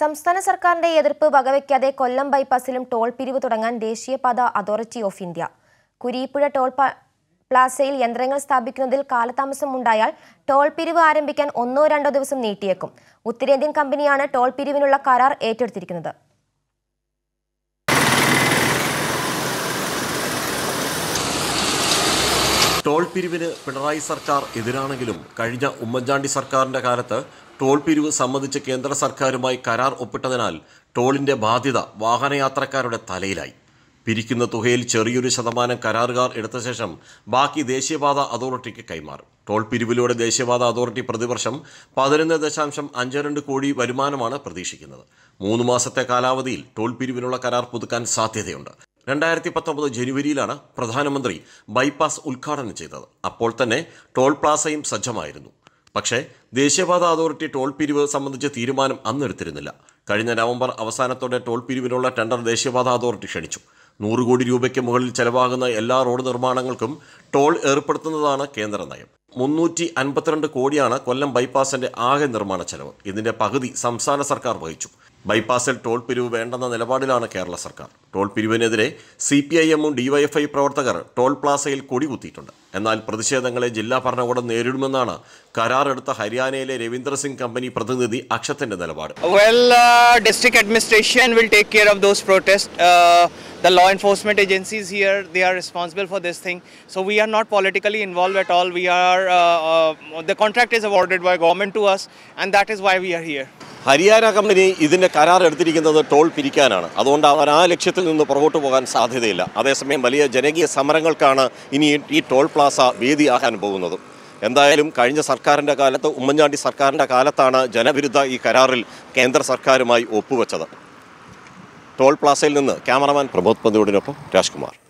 സംസ്ഥാന സർക്കാരിന്റെ എതിർപ്പ് വകവയ്ക്കാതെ കൊല്ലം ബൈപ്പാസിലും ടോൾ പിരിവ് തുടങ്ങാൻ ദേശീയപാത authority of India Kurippuzha toll പ്ലാസയിൽ യന്ത്രങ്ങൾ സ്ഥാപിക്കുന്നതിൽ കാലതാമസം ഉണ്ടായാൽ ടോൾ പിരിവ് ആരംഭിക്കാൻ ഒന്നോ രണ്ടോ ദിവസം നീട്ടിയേക്കും ഉത്തരേന്ത്യൻ കമ്പനിയാണ് ടോൾ പിരിവിനുള്ള കരാർ ഏറ്റെടുത്തിരിക്കുന്നത് ടോൾ പിരിവിന് പിണറായി സർക്കാർ എതിരാണെങ്കിലും കഴിഞ്ഞ ഉമ്മൻചാണ്ടി സർക്കാരിൻ്റെ കാലത്ത് ടോൾ പിരിവ് സംബന്ധിച്ച് കേന്ദ്ര സർക്കാരുമായി കരാർ ഒപ്പിട്ടതിനാൽ ടോളിൻ്റെ ബാധ്യത വാഹനയാത്രക്കാരുടെ തലയിലായി പിരിക്കുന്ന തുകയിൽ ചെറിയൊരു ശതമാനം കരാറുകാർ എടുത്ത ശേഷം ബാക്കി ദേശീയപാത അതോറിറ്റിക്ക് കൈമാറും ടോൾ പിരിവിലൂടെ ദേശീയപാത അതോറിറ്റി പ്രതിവർഷം പതിനൊന്ന് ദശാംശം അഞ്ച് രണ്ട് കോടി വരുമാനമാണ് പ്രതീക്ഷിക്കുന്നത് മൂന്ന് മാസത്തെ കാലാവധിയിൽ ടോൾ പിരിവിനുള്ള കരാർ പുതുക്കാൻ സാധ്യതയുണ്ട് രണ്ടായിരത്തി പത്തൊമ്പത് ജനുവരിയിലാണ് പ്രധാനമന്ത്രി ബൈപ്പാസ് ഉദ്ഘാടനം ചെയ്തത് അപ്പോൾ തന്നെ ടോൾ പ്ലാസയും സജ്ജമായിരുന്നു പക്ഷേ ദേശീയപാത അതോറിറ്റി ടോൾ പിരിവ് സംബന്ധിച്ച് തീരുമാനം അന്നെടുത്തിരുന്നില്ല കഴിഞ്ഞ നവംബർ അവസാനത്തോടെ ടോൾ പിരിവിനുള്ള ടെൻഡർ ദേശീയപാത അതോറിറ്റി ക്ഷണിച്ചു നൂറ് കോടി രൂപയ്ക്ക് മുകളിൽ ചെലവാകുന്ന എല്ലാ റോഡ് നിർമ്മാണങ്ങൾക്കും ടോൾ ഏർപ്പെടുത്തുന്നതാണ് കേന്ദ്ര നയം മുന്നൂറ്റി അൻപത്തിരണ്ട് കോടിയാണ് കൊല്ലം ബൈപ്പാസിന്റെ ആകെ നിർമ്മാണ ചെലവ് ഇതിന്റെ പകുതി സംസ്ഥാന സർക്കാർ വഹിച്ചു ബൈപ്പാസിൽ ടോൾ പിരിവ് വേണ്ടെന്ന നിലപാടിലാണ് കേരള സർക്കാർ ടോൾ പിരിവിനെതിരെ സി പി ഐ എമ്മും ഡിവൈഎഫ്ഐ പ്രവർത്തകർ ടോൾ പ്ലാസയിൽ കൊടികുത്തിയിട്ടുണ്ട് എന്നാൽ പ്രതിഷേധങ്ങളെ ജില്ലാ ഭരണകൂടം നേരിടുമെന്നാണ് കരാറെടുത്ത ഹരിയാനയിലെ രവീന്ദർ സിംഗ് കമ്പനി പ്രതിനിധി അക്ഷത്തിന്റെ നിലപാട് district administration will take care of those protest the law enforcement agencies here, they are responsible for this thing. So we are not politically involved at all. We are, uh, uh, the contract is awarded by government to us and that is why we are here. Haryana company ഇതിൻ്റെ കരാർ എടുത്തിരിക്കുന്നത് toll പിരിക്കാനാണ് അതുകൊണ്ട് അവർ ആ ലക്ഷ്യത്തിൽ നിന്ന് പുറകോട്ട് പോകാൻ സാധ്യതയില്ല അതേസമയം വലിയ ജനകീയ സമരങ്ങൾക്കാണ് ഇനി ഈ ടോൾ പ്ലാസ വേദിയാകാൻ പോകുന്നത് എന്തായാലും കഴിഞ്ഞ സർക്കാരിൻ്റെ കാലത്ത് ഉമ്മൻചാണ്ടി സർക്കാരിൻ്റെ കാലത്താണ് ജനവിരുദ്ധ ഈ കരാറിൽ കേന്ദ്ര സർക്കാരുമായി ഒപ്പുവെച്ചത് ടോൾ പ്ലാസയിൽ നിന്ന് ക്യാമറമാൻ പ്രബോധ് പന്തിയോടിനൊപ്പം രാജ്കുമാർ